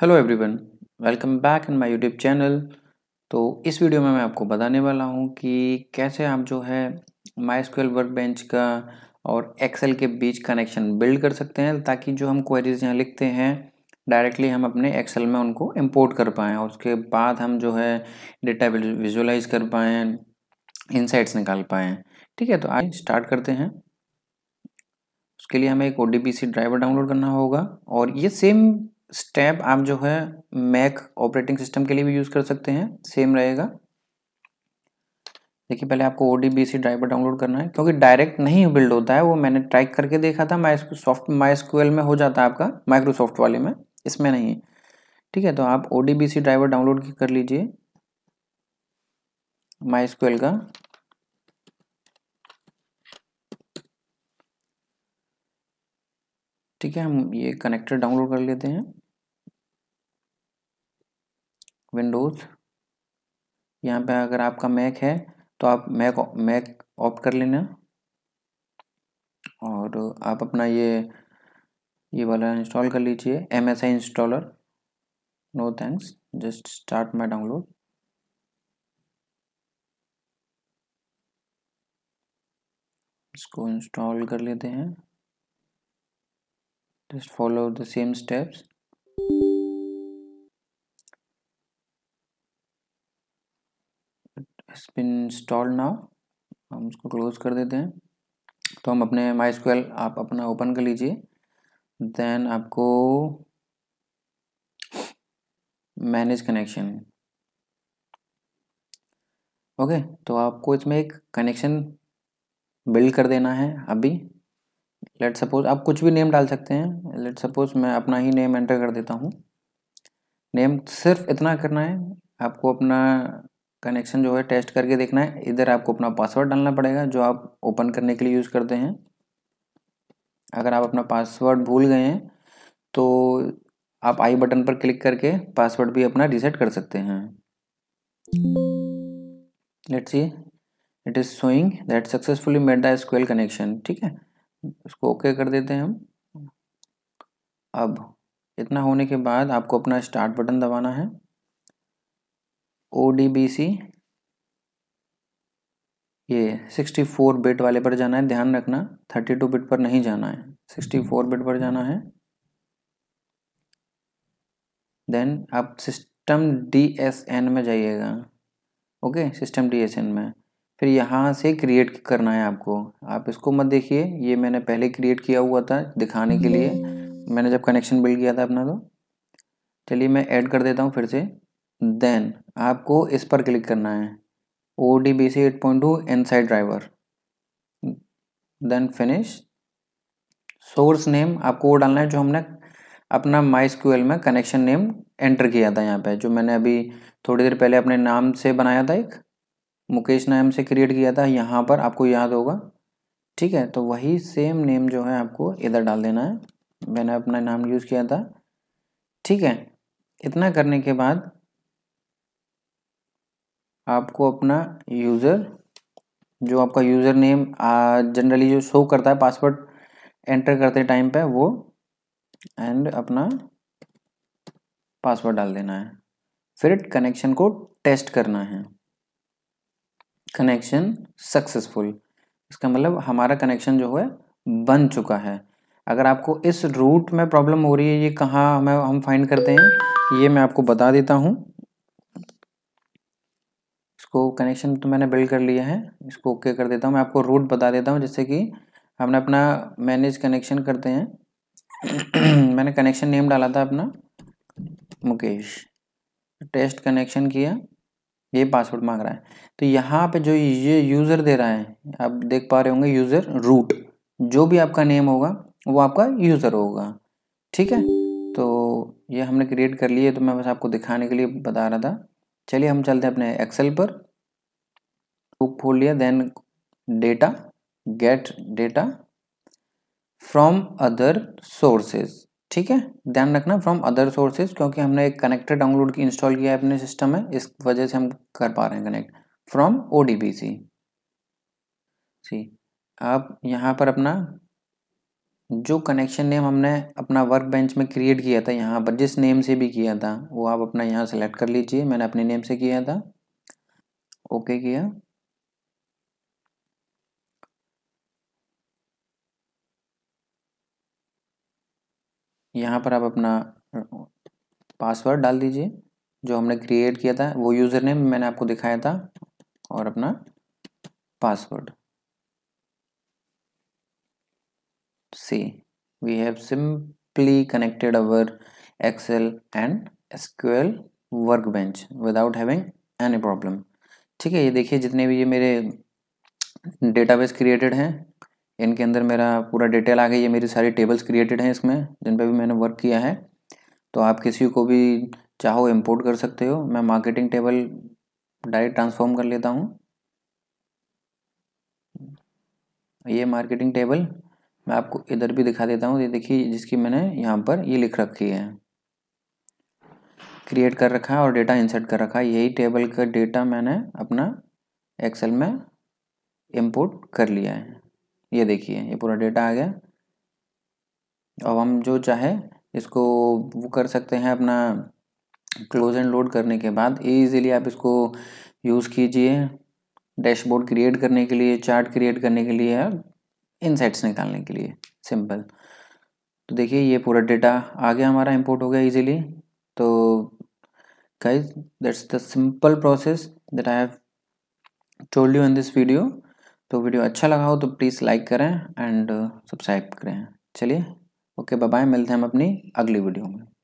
hello everyone welcome back in my YouTube channel तो इस video में मैं आपको बताने वाला हूँ कि कैसे आप जो है माई स्क्वेल वर्क बेंच का और एक्सेल के बीच कनेक्शन बिल्ड कर सकते हैं ताकि जो हम क्वेरीज यहाँ लिखते हैं डायरेक्टली हम अपने एक्सेल में उनको इंपोर्ट कर पाएँ और उसके बाद हम जो है डेटा विजुअलाइज कर पाएँ इनसाइट्स निकाल पाएँ ठीक है तो आज स्टार्ट करते हैं उसके लिए हमें एक ओ ड्राइवर डाउनलोड करना होगा और ये सेम स्टैप आप जो है मैक ऑपरेटिंग सिस्टम के लिए भी यूज़ कर सकते हैं सेम रहेगा देखिए पहले आपको ओ ड्राइवर डाउनलोड करना है क्योंकि डायरेक्ट नहीं बिल्ड होता है वो मैंने ट्राई करके देखा था माई सॉफ्ट माई में हो जाता है आपका माइक्रोसॉफ्ट वाले में इसमें नहीं है ठीक है तो आप ओ ड्राइवर डाउनलोड कर लीजिए माई का ठीक है हम ये कनेक्टर डाउनलोड कर लेते हैं विंडोज़ यहाँ पे अगर आपका मैक है तो आप मैक मैक ऑप्ट कर लेना और आप अपना ये ये वाला इंस्टॉल कर लीजिए M S I installer no thanks just start my download इसको इंस्टॉल कर लेते हैं just follow the same steps it has been installed now हम इसको क्लोज कर देते हैं तो हम अपने माई स्क्वेल आप अपना ओपन कर लीजिए देन आपको मैनेज कनेक्शन ओके तो आपको इसमें एक कनेक्शन बिल्ड कर देना है अभी लेट सपोज आप कुछ भी नेम डाल सकते हैं लेट सपोज मैं अपना ही नेम एंटर कर देता हूँ नेम सिर्फ इतना करना है आपको अपना कनेक्शन जो है टेस्ट करके देखना है इधर आपको अपना पासवर्ड डालना पड़ेगा जो आप ओपन करने के लिए यूज़ करते हैं अगर आप अपना पासवर्ड भूल गए हैं तो आप आई बटन पर क्लिक करके पासवर्ड भी अपना रिसेट कर सकते हैं let's see it is showing that successfully made the SQL connection ठीक है इसको ओके कर देते हैं हम अब इतना होने के बाद आपको अपना स्टार्ट बटन दबाना है ओ डी बी सी ये 64 बिट वाले पर जाना है ध्यान रखना 32 बिट पर नहीं जाना है 64 बिट पर जाना है देन आप सिस्टम डी एस एन में जाइएगा okay system D S N में फिर यहाँ से क्रिएट करना है आपको आप इसको मत देखिए ये मैंने पहले क्रिएट किया हुआ था दिखाने के लिए मैंने जब कनेक्शन बिल्ड किया था अपना तो चलिए मैं ऐड कर देता हूँ फिर से देन आपको इस पर क्लिक करना है O D B C eight point two ANSI driver then finish source name आपको वो डालना है जो हमने अपना माई स्क्यूएल में कनेक्शन नेम एंटर किया था यहाँ पे जो मैंने अभी थोड़ी देर पहले अपने नाम से बनाया था एक मुकेश नाम से क्रिएट किया था यहाँ पर आपको याद होगा ठीक है तो वही सेम नेम जो है आपको इधर डाल देना है मैंने अपना नाम यूज़ किया था ठीक है इतना करने के बाद आपको अपना यूज़र जो आपका यूज़र नेम जनरली जो शो करता है पासवर्ड एंटर करते टाइम पे वो एंड अपना पासवर्ड डाल देना है फिर कनेक्शन को टेस्ट करना है कनेक्शन सक्सेसफुल इसका मतलब हमारा कनेक्शन जो है बन चुका है अगर आपको इस रूट में प्रॉब्लम हो रही है ये कहाँ हमें हम फाइंड करते हैं ये मैं आपको बता देता हूँ इसको कनेक्शन तो मैंने बिल्ड कर लिया है इसको ओके कर देता हूँ मैं आपको रूट बता देता हूँ जैसे कि हमने अपना मैनेज कनेक्शन करते हैं मैंने कनेक्शन नेम डाला था अपना मुकेश टेस्ट कनेक्शन किया ये पासवर्ड मांग रहा है तो यहाँ पे जो ये यूज़र दे रहा है आप देख पा रहे होंगे यूज़र रूट जो भी आपका नेम होगा वो आपका यूज़र होगा ठीक है तो ये हमने क्रिएट कर लिए तो मैं बस आपको दिखाने के लिए बता रहा था चलिए हम चलते हैं अपने एक्सेल पर बुक खोल लिया then data get data from other sources ठीक है ध्यान रखना फ्रॉम अदर सोर्सेज क्योंकि हमने एक कनेक्टर डाउनलोड की इंस्टॉल किया है अपने सिस्टम में इस वजह से हम कर पा रहे हैं connect from O D B C C आप यहाँ पर अपना जो कनेक्शन नेम हमने अपना वर्क बेंच में क्रिएट किया था यहाँ पर जिस नेम से भी किया था वो आप अपना यहाँ सेलेक्ट कर लीजिए मैंने अपने नेम से किया था ओके किया यहाँ पर आप अपना पासवर्ड डाल दीजिए जो हमने क्रिएट किया था वो यूज़र नेम मैंने आपको दिखाया था और अपना password see we have simply connected our Excel and SQL bench without having any problem ठीक है ये देखिए जितने भी ये मेरे डेटाबेस क्रिएटेड हैं इनके अंदर मेरा पूरा डिटेल आ गई है मेरी सारी टेबल्स क्रिएटेड हैं इसमें जिन पर भी मैंने वर्क किया है तो आप किसी को भी चाहो इम्पोर्ट कर सकते हो मैं मार्केटिंग टेबल डायरेक्ट ट्रांसफॉर्म कर लेता हूँ ये मार्केटिंग टेबल मैं आपको इधर भी दिखा देता हूँ ये देखिए जिसकी मैंने यहाँ पर ये लिख रखी है क्रिएट कर रखा है और डेटा इंसर्ट कर रखा है यही टेबल का डेटा मैंने अपना एक्सेल में इंपोर्ट कर लिया है ये देखिए ये पूरा डेटा आ गया अब हम जो चाहे इसको वो कर सकते हैं अपना क्लोज एंड लोड करने के बाद ईजिली आप इसको यूज़ कीजिए डैशबोर्ड क्रिएट करने के लिए चार्ट क्रिएट करने के लिए और इनसाइट्स निकालने के लिए सिंपल तो देखिए ये पूरा डेटा आ गया हमारा इंपोर्ट हो गया इजीली तो guys that's the simple process that I have told you in this video तो वीडियो अच्छा लगा हो तो प्लीज़ लाइक करें एंड सब्सक्राइब करें चलिए ओके बाय मिलते हैं हम अपनी अगली वीडियो में